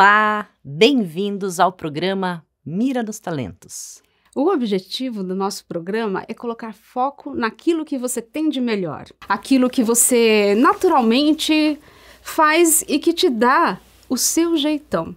Olá, bem-vindos ao programa Mira dos Talentos. O objetivo do nosso programa é colocar foco naquilo que você tem de melhor, aquilo que você naturalmente faz e que te dá o seu jeitão,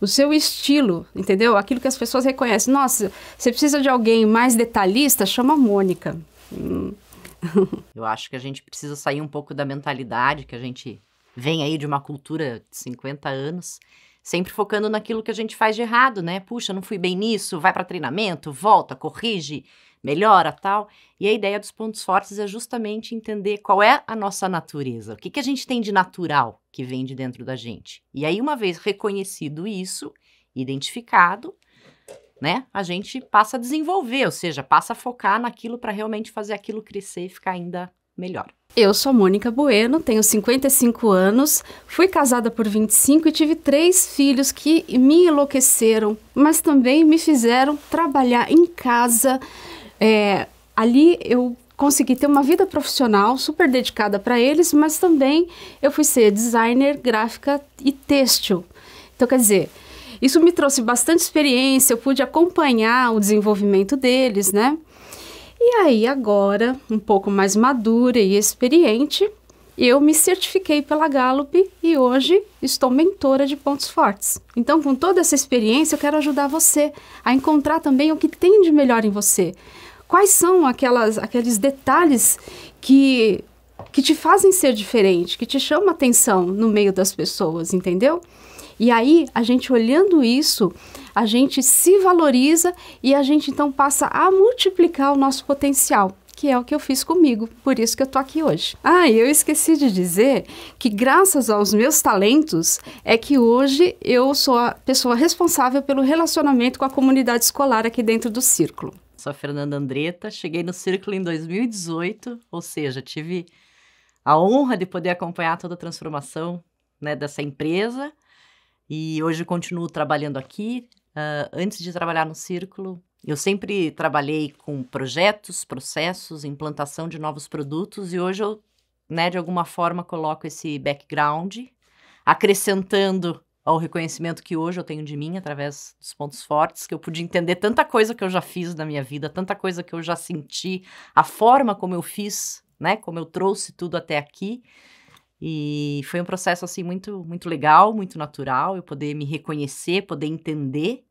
o seu estilo, entendeu? Aquilo que as pessoas reconhecem. Nossa, você precisa de alguém mais detalhista? Chama a Mônica. Hum. Eu acho que a gente precisa sair um pouco da mentalidade que a gente vem aí de uma cultura de 50 anos, sempre focando naquilo que a gente faz de errado, né? Puxa, não fui bem nisso, vai para treinamento, volta, corrige, melhora, tal. E a ideia dos pontos fortes é justamente entender qual é a nossa natureza, o que, que a gente tem de natural que vem de dentro da gente. E aí, uma vez reconhecido isso, identificado, né, a gente passa a desenvolver, ou seja, passa a focar naquilo para realmente fazer aquilo crescer e ficar ainda melhor. Eu sou a Mônica Bueno, tenho 55 anos, fui casada por 25 e tive três filhos que me enlouqueceram, mas também me fizeram trabalhar em casa. É, ali eu consegui ter uma vida profissional super dedicada para eles, mas também eu fui ser designer gráfica e têxtil. Então, quer dizer, isso me trouxe bastante experiência, eu pude acompanhar o desenvolvimento deles, né? E aí, agora, um pouco mais madura e experiente, eu me certifiquei pela Gallup e hoje estou mentora de pontos fortes. Então, com toda essa experiência, eu quero ajudar você a encontrar também o que tem de melhor em você. Quais são aquelas, aqueles detalhes que, que te fazem ser diferente, que te chamam atenção no meio das pessoas, entendeu? E aí, a gente olhando isso, a gente se valoriza e a gente então passa a multiplicar o nosso potencial que é o que eu fiz comigo, por isso que eu tô aqui hoje. Ah, eu esqueci de dizer que graças aos meus talentos é que hoje eu sou a pessoa responsável pelo relacionamento com a comunidade escolar aqui dentro do círculo. Sou a Fernanda Andreta, cheguei no círculo em 2018, ou seja, tive a honra de poder acompanhar toda a transformação né, dessa empresa. E hoje continuo trabalhando aqui, Uh, antes de trabalhar no Círculo, eu sempre trabalhei com projetos, processos, implantação de novos produtos e hoje eu, né, de alguma forma, coloco esse background, acrescentando ao reconhecimento que hoje eu tenho de mim através dos pontos fortes, que eu pude entender tanta coisa que eu já fiz na minha vida, tanta coisa que eu já senti, a forma como eu fiz, né, como eu trouxe tudo até aqui. E foi um processo assim muito muito legal, muito natural, eu poder me reconhecer, poder entender,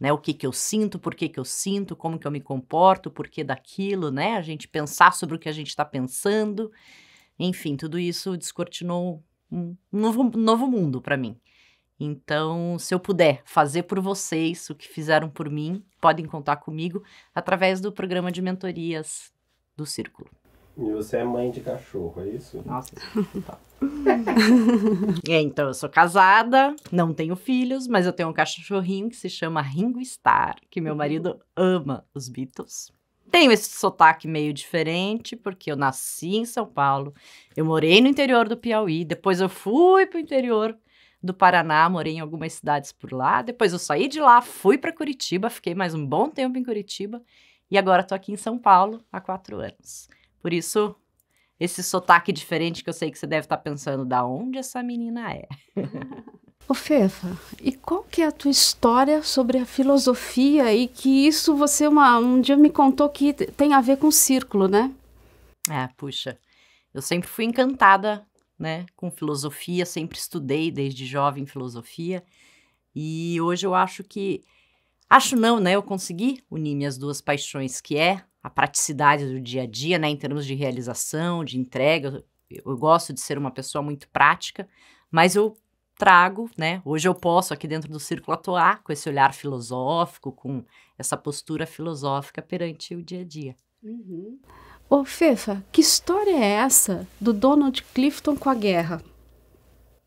né, o que que eu sinto, por que que eu sinto, como que eu me comporto, por que daquilo, né? A gente pensar sobre o que a gente está pensando. Enfim, tudo isso descortinou um novo, um novo mundo para mim. Então, se eu puder fazer por vocês o que fizeram por mim, podem contar comigo através do programa de mentorias do Círculo. E você é mãe de cachorro, é isso? Nossa. Tá. é, então, eu sou casada, não tenho filhos, mas eu tenho um cachorrinho que se chama Ringo Starr, que meu marido ama os Beatles. Tenho esse sotaque meio diferente, porque eu nasci em São Paulo, eu morei no interior do Piauí, depois eu fui para o interior do Paraná, morei em algumas cidades por lá, depois eu saí de lá, fui para Curitiba, fiquei mais um bom tempo em Curitiba, e agora estou aqui em São Paulo há quatro anos. Por isso, esse sotaque diferente que eu sei que você deve estar tá pensando, da onde essa menina é? Ô Fefa, e qual que é a tua história sobre a filosofia e que isso você uma, um dia me contou que tem a ver com o círculo, né? É, puxa, eu sempre fui encantada, né, com filosofia, sempre estudei desde jovem filosofia e hoje eu acho que, acho não, né, eu consegui unir minhas duas paixões, que é a praticidade do dia a dia, né, em termos de realização, de entrega. Eu, eu gosto de ser uma pessoa muito prática, mas eu trago, né? Hoje eu posso aqui dentro do círculo atuar com esse olhar filosófico, com essa postura filosófica perante o dia a dia. Uhum. Ô Fefa, que história é essa do Donald Clifton com a guerra?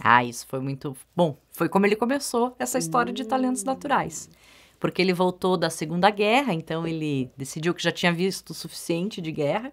Ah, isso foi muito bom. Foi como ele começou essa história uhum. de talentos hum. naturais porque ele voltou da Segunda Guerra, então ele decidiu que já tinha visto o suficiente de guerra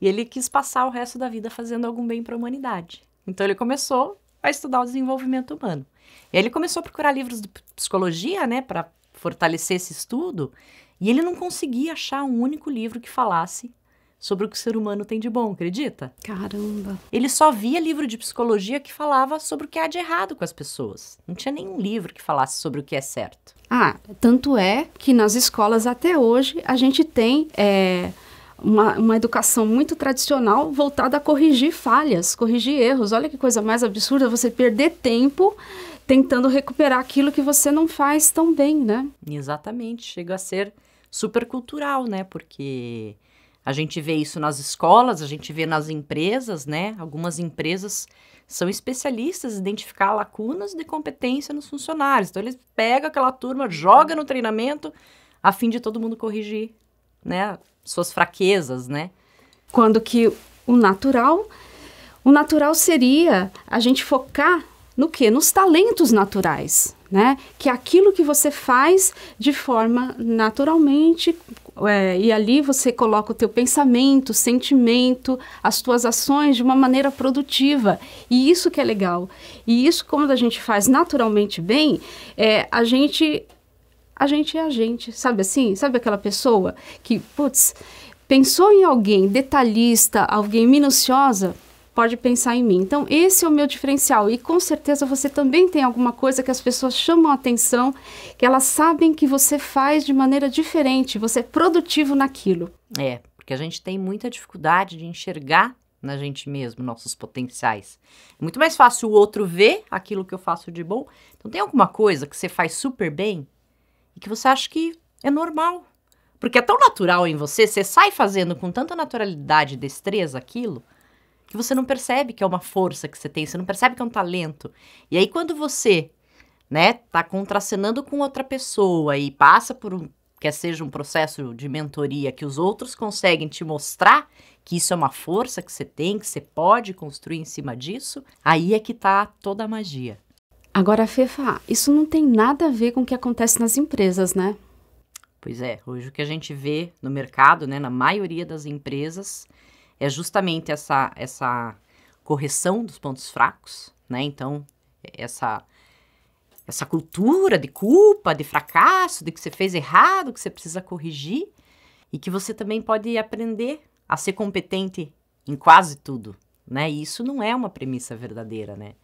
e ele quis passar o resto da vida fazendo algum bem para a humanidade. Então ele começou a estudar o desenvolvimento humano. E aí ele começou a procurar livros de psicologia, né, para fortalecer esse estudo, e ele não conseguia achar um único livro que falasse sobre o que o ser humano tem de bom, acredita? Caramba! Ele só via livro de psicologia que falava sobre o que há de errado com as pessoas. Não tinha nenhum livro que falasse sobre o que é certo. Ah, tanto é que nas escolas até hoje a gente tem. É... Uma, uma, educação muito tradicional voltada a corrigir falhas, corrigir erros. Olha que coisa mais absurda você perder tempo tentando recuperar aquilo que você não faz tão bem, né? Exatamente. Chega a ser supercultural, né? Porque a gente vê isso nas escolas, a gente vê nas empresas, né? Algumas empresas são especialistas em identificar lacunas de competência nos funcionários. Então, eles pegam aquela turma, joga no treinamento, a fim de todo mundo corrigir, né? Suas fraquezas, né? Quando que o natural... O natural seria a gente focar no que? Nos talentos naturais, né? Que é aquilo que você faz de forma naturalmente, é, e ali você coloca o teu pensamento, sentimento, as tuas ações de uma maneira produtiva. E isso que é legal. E isso, como a gente faz naturalmente bem, é, a gente a gente é a gente, sabe assim? Sabe aquela pessoa que, putz, pensou em alguém detalhista, alguém minuciosa, pode pensar em mim. Então, esse é o meu diferencial. E com certeza você também tem alguma coisa que as pessoas chamam a atenção, que elas sabem que você faz de maneira diferente, você é produtivo naquilo. É, porque a gente tem muita dificuldade de enxergar na gente mesmo nossos potenciais. É muito mais fácil o outro ver aquilo que eu faço de bom. Então, tem alguma coisa que você faz super bem e que você acha que é normal. Porque é tão natural em você, você sai fazendo com tanta naturalidade e destreza aquilo que você não percebe que é uma força que você tem, você não percebe que é um talento. E aí quando você, né, tá contracenando com outra pessoa e passa por um, quer seja um processo de mentoria que os outros conseguem te mostrar que isso é uma força que você tem, que você pode construir em cima disso, aí é que tá toda a magia. Agora, Fefa, isso não tem nada a ver com o que acontece nas empresas, né? Pois é, hoje o que a gente vê no mercado, né, na maioria das empresas, é justamente essa, essa correção dos pontos fracos, né? Então, essa, essa cultura de culpa, de fracasso, de que você fez errado, que você precisa corrigir, e que você também pode aprender a ser competente em quase tudo, né? E isso não é uma premissa verdadeira, né?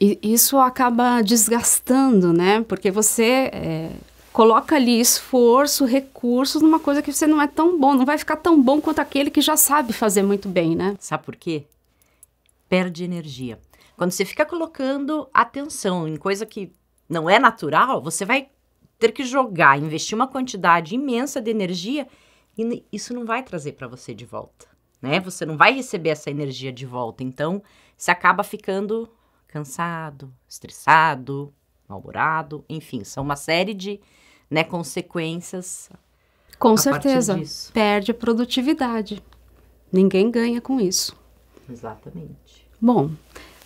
E isso acaba desgastando, né? Porque você é, coloca ali esforço, recursos numa coisa que você não é tão bom, não vai ficar tão bom quanto aquele que já sabe fazer muito bem, né? Sabe por quê? Perde energia. Quando você fica colocando atenção em coisa que não é natural, você vai ter que jogar, investir uma quantidade imensa de energia e isso não vai trazer para você de volta, né? Você não vai receber essa energia de volta, então você acaba ficando cansado, estressado, mal-humorado, enfim, são uma série de né, consequências. Com certeza. Perde a produtividade. Ninguém ganha com isso. Exatamente. Bom,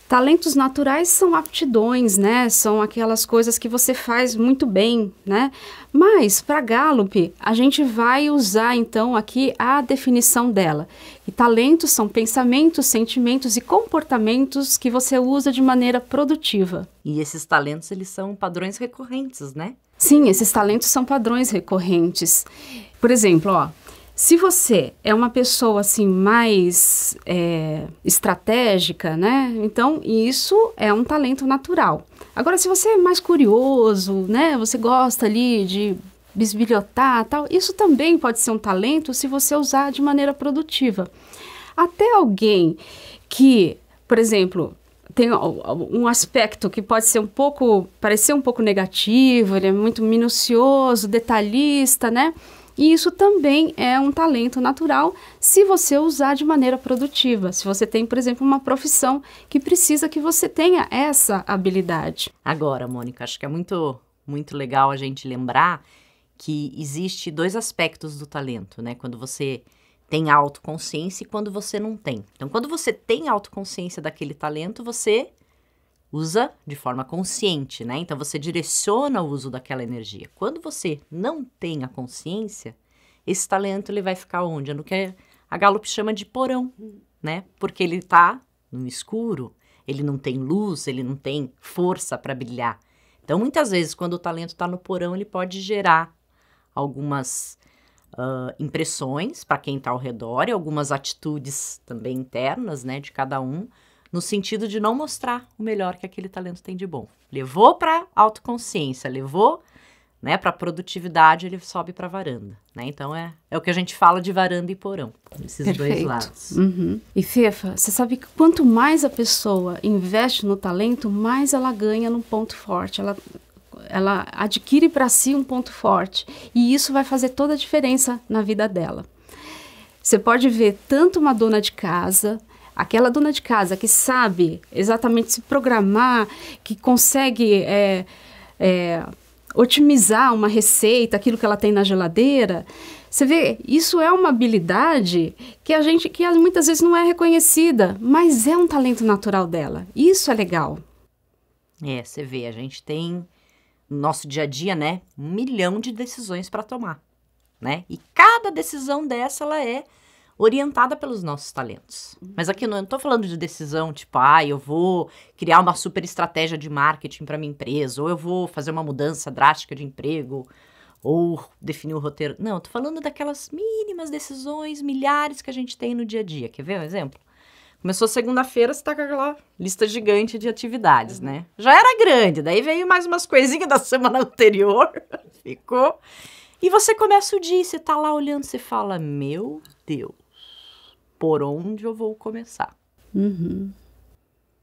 talentos naturais são aptidões, né? São aquelas coisas que você faz muito bem, né? Mas para Gallup, a gente vai usar então aqui a definição dela. E talentos são pensamentos, sentimentos e comportamentos que você usa de maneira produtiva. E esses talentos, eles são padrões recorrentes, né? Sim, esses talentos são padrões recorrentes. Por exemplo, ó, se você é uma pessoa assim mais é, estratégica, né? Então isso é um talento natural. Agora, se você é mais curioso, né? Você gosta ali de bisbilhotar, tal, isso também pode ser um talento se você usar de maneira produtiva. Até alguém que, por exemplo, tem um aspecto que pode ser um pouco, parecer um pouco negativo, ele é muito minucioso, detalhista, né? E isso também é um talento natural se você usar de maneira produtiva. Se você tem, por exemplo, uma profissão que precisa que você tenha essa habilidade. Agora, Mônica, acho que é muito, muito legal a gente lembrar que existe dois aspectos do talento, né? Quando você tem autoconsciência e quando você não tem. Então, quando você tem autoconsciência daquele talento, você usa de forma consciente, né? Então, você direciona o uso daquela energia. Quando você não tem a consciência, esse talento ele vai ficar onde? É no que a Gallup chama de porão, né? Porque ele está no escuro, ele não tem luz, ele não tem força para brilhar. Então, muitas vezes, quando o talento está no porão, ele pode gerar algumas uh, impressões para quem está ao redor e algumas atitudes também internas, né, de cada um, no sentido de não mostrar o melhor que aquele talento tem de bom. Levou para autoconsciência, levou né, para produtividade, ele sobe para varanda. Né? Então é, é o que a gente fala de varanda e porão, esses Perfeito. dois lados. Uhum. E Fefa, você sabe que quanto mais a pessoa investe no talento, mais ela ganha no ponto forte. Ela ela adquire para si um ponto forte e isso vai fazer toda a diferença na vida dela. Você pode ver tanto uma dona de casa, aquela dona de casa que sabe exatamente se programar, que consegue é, é, otimizar uma receita, aquilo que ela tem na geladeira. Você vê, isso é uma habilidade que a gente que muitas vezes não é reconhecida, mas é um talento natural dela. Isso é legal. É, você vê, a gente tem no nosso dia a dia, né? Um milhão de decisões para tomar, né? E cada decisão dessa, ela é orientada pelos nossos talentos. Mas aqui eu não estou falando de decisão tipo, ah, eu vou criar uma super estratégia de marketing para minha empresa, ou eu vou fazer uma mudança drástica de emprego, ou definir o um roteiro. Não, estou falando daquelas mínimas decisões, milhares que a gente tem no dia a dia. Quer ver um exemplo? Começou segunda-feira, você tá com aquela lista gigante de atividades, né? Já era grande, daí veio mais umas coisinhas da semana anterior, ficou. E você começa o dia, você tá lá olhando, você fala: Meu Deus, por onde eu vou começar? Uhum.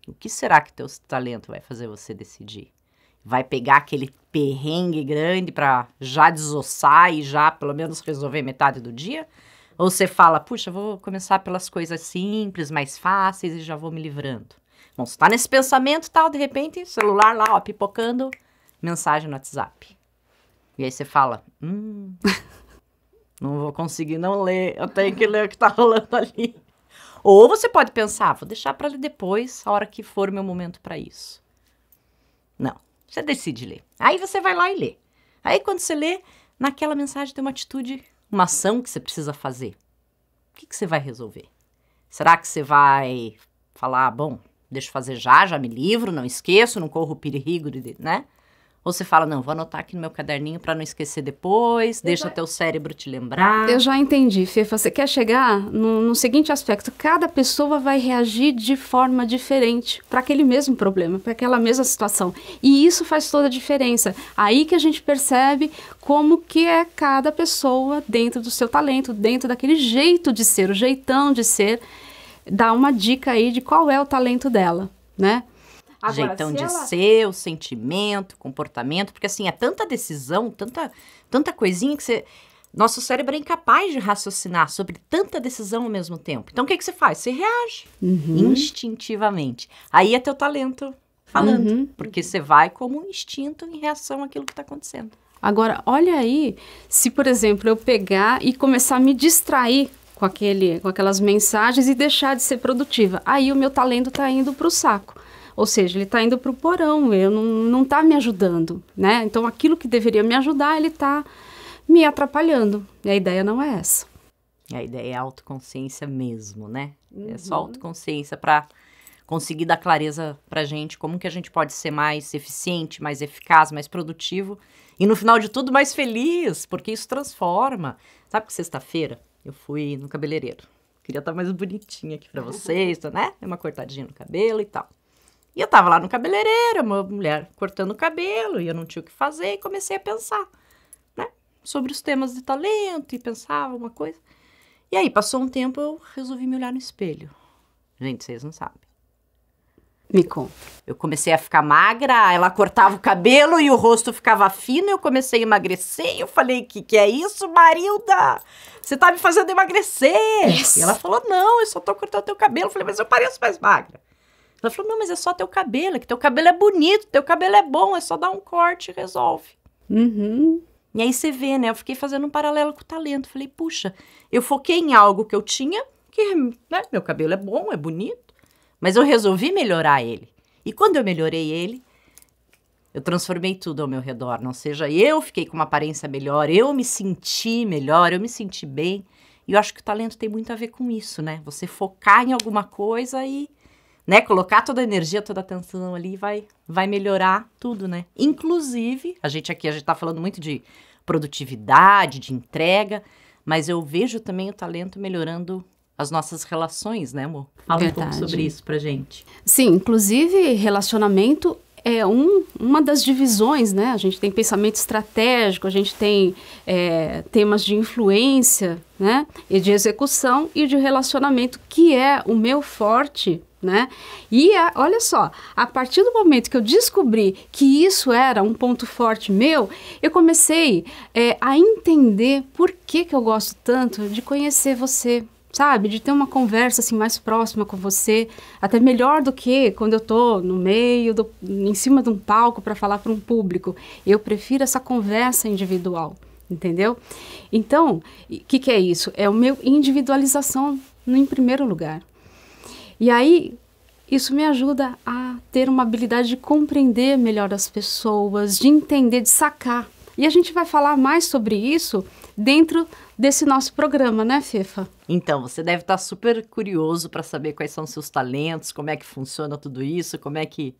O que será que teu talento vai fazer você decidir? Vai pegar aquele perrengue grande para já desossar e já pelo menos resolver metade do dia? Ou você fala, puxa, vou começar pelas coisas simples, mais fáceis e já vou me livrando. Bom, você tá nesse pensamento tal, de repente, celular lá, ó, pipocando, mensagem no WhatsApp. E aí você fala, hum, não vou conseguir não ler, eu tenho que ler o que tá rolando ali. Ou você pode pensar, ah, vou deixar para ler depois, a hora que for meu momento para isso. Não, você decide ler. Aí você vai lá e lê. Aí quando você lê, naquela mensagem tem uma atitude uma ação que você precisa fazer, o que, que você vai resolver? Será que você vai falar, ah, bom, deixa eu fazer já, já me livro, não esqueço, não corro o perigo, de, né? Ou você fala, não, vou anotar aqui no meu caderninho para não esquecer depois, eu deixa já... teu cérebro te lembrar. Eu já entendi, Fefa. Você assim, quer chegar no, no seguinte aspecto: cada pessoa vai reagir de forma diferente para aquele mesmo problema, para aquela mesma situação. E isso faz toda a diferença. Aí que a gente percebe como que é cada pessoa dentro do seu talento, dentro daquele jeito de ser, o jeitão de ser. Dá uma dica aí de qual é o talento dela, né? Agora, jeitão se de ela... ser, o sentimento, comportamento, porque assim, é tanta decisão, tanta, tanta coisinha que você. Nosso cérebro é incapaz de raciocinar sobre tanta decisão ao mesmo tempo. Então, o que, que você faz? Você reage uhum. instintivamente. Aí é teu talento falando, uhum. porque você vai como um instinto em reação àquilo que está acontecendo. Agora, olha aí, se por exemplo eu pegar e começar a me distrair com, aquele, com aquelas mensagens e deixar de ser produtiva, aí o meu talento está indo para o saco. Ou seja, ele está indo para o porão, eu não, não tá me ajudando, né? Então aquilo que deveria me ajudar, ele está me atrapalhando. E a ideia não é essa. A ideia é autoconsciência mesmo, né? Uhum. É só uhum. autoconsciência para conseguir dar clareza para gente como que a gente pode ser mais eficiente, mais eficaz, mais produtivo e no final de tudo mais feliz, porque isso transforma. Sabe que sexta-feira eu fui no cabeleireiro. Queria estar mais bonitinha aqui para vocês, né? Uma cortadinha no cabelo e tal. E eu tava lá no cabeleireiro, uma mulher cortando o cabelo, e eu não tinha o que fazer, e comecei a pensar, né? Sobre os temas de talento, e pensava uma coisa. E aí, passou um tempo, eu resolvi me olhar no espelho. Gente, vocês não sabem. Me conta. Eu comecei a ficar magra, ela cortava o cabelo e o rosto ficava fino, eu comecei a emagrecer, e eu falei, que que é isso, Marilda? Você tá me fazendo emagrecer. Yes. E ela falou, não, eu só tô cortando teu cabelo. Eu falei, mas eu pareço mais magra. Ela falou: não, mas é só teu cabelo, é que teu cabelo é bonito, teu cabelo é bom, é só dar um corte e resolve. Uhum. E aí você vê, né? Eu fiquei fazendo um paralelo com o talento. Falei, puxa, eu foquei em algo que eu tinha, que né, meu cabelo é bom, é bonito, mas eu resolvi melhorar ele. E quando eu melhorei ele, eu transformei tudo ao meu redor. Não seja eu fiquei com uma aparência melhor, eu me senti melhor, eu me senti bem. E eu acho que o talento tem muito a ver com isso, né? Você focar em alguma coisa e né? Colocar toda a energia, toda a atenção ali vai, vai melhorar tudo, né? Inclusive, a gente aqui, a gente tá falando muito de produtividade, de entrega, mas eu vejo também o talento melhorando as nossas relações, né, amor? Fala Verdade. um pouco sobre isso pra gente. Sim, inclusive relacionamento é um, uma das divisões, né? A gente tem pensamento estratégico, a gente tem é, temas de influência, né? E de execução e de relacionamento, que é o meu forte né? E a, olha só, a partir do momento que eu descobri que isso era um ponto forte meu, eu comecei é, a entender por que, que eu gosto tanto de conhecer você, sabe? De ter uma conversa assim mais próxima com você, até melhor do que quando eu tô no meio, do, em cima de um palco para falar para um público. Eu prefiro essa conversa individual, entendeu? Então, o que, que é isso? É o meu individualização em primeiro lugar. E aí, isso me ajuda a ter uma habilidade de compreender melhor as pessoas, de entender, de sacar. E a gente vai falar mais sobre isso dentro desse nosso programa, né, Fefa? Então, você deve estar super curioso para saber quais são seus talentos, como é que funciona tudo isso, como é que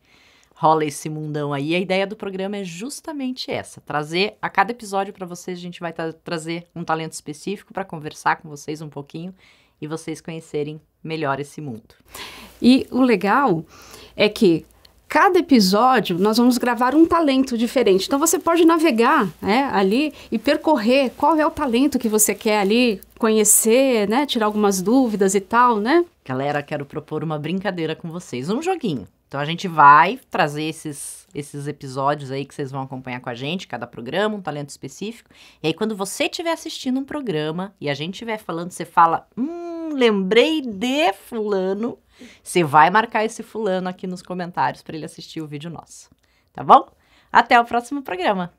rola esse mundão aí. A ideia do programa é justamente essa: trazer a cada episódio para vocês, a gente vai trazer um talento específico para conversar com vocês um pouquinho e vocês conhecerem melhor esse mundo. E o legal é que cada episódio nós vamos gravar um talento diferente. Então você pode navegar né, ali e percorrer qual é o talento que você quer ali conhecer, né, tirar algumas dúvidas e tal, né? Galera, quero propor uma brincadeira com vocês, um joguinho. Então a gente vai trazer esses, esses episódios aí que vocês vão acompanhar com a gente, cada programa, um talento específico. E aí quando você estiver assistindo um programa e a gente estiver falando, você fala, hum, lembrei de fulano. Você vai marcar esse fulano aqui nos comentários para ele assistir o vídeo nosso, tá bom? Até o próximo programa.